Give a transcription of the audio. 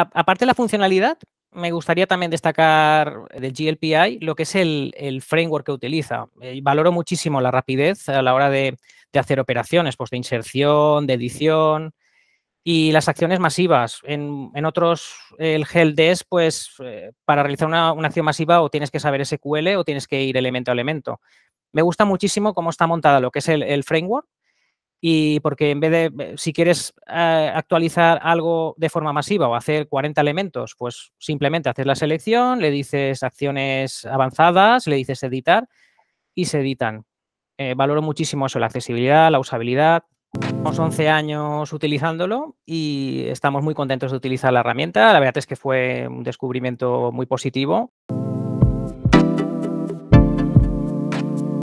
aparte de la funcionalidad, me gustaría también destacar del GLPI lo que es el, framework que utiliza. Eh, valoro muchísimo la rapidez a la hora de, hacer operaciones, pues de inserción, de edición y las acciones masivas. En, otros, el GLDS, pues eh, para realizar una, acción masiva o tienes que saber SQL o tienes que ir elemento a elemento. Me gusta muchísimo cómo está montada lo que es el framework y porque en vez de, eh, si quieres eh, actualizar algo de forma masiva o hacer 40 elementos, pues simplemente haces la selección, le dices acciones avanzadas, le dices editar y se editan. Eh, valoro muchísimo eso, la accesibilidad, la usabilidad. unos 11 años utilizándolo y estamos muy contentos de utilizar la herramienta. La verdad es que fue un descubrimiento muy positivo.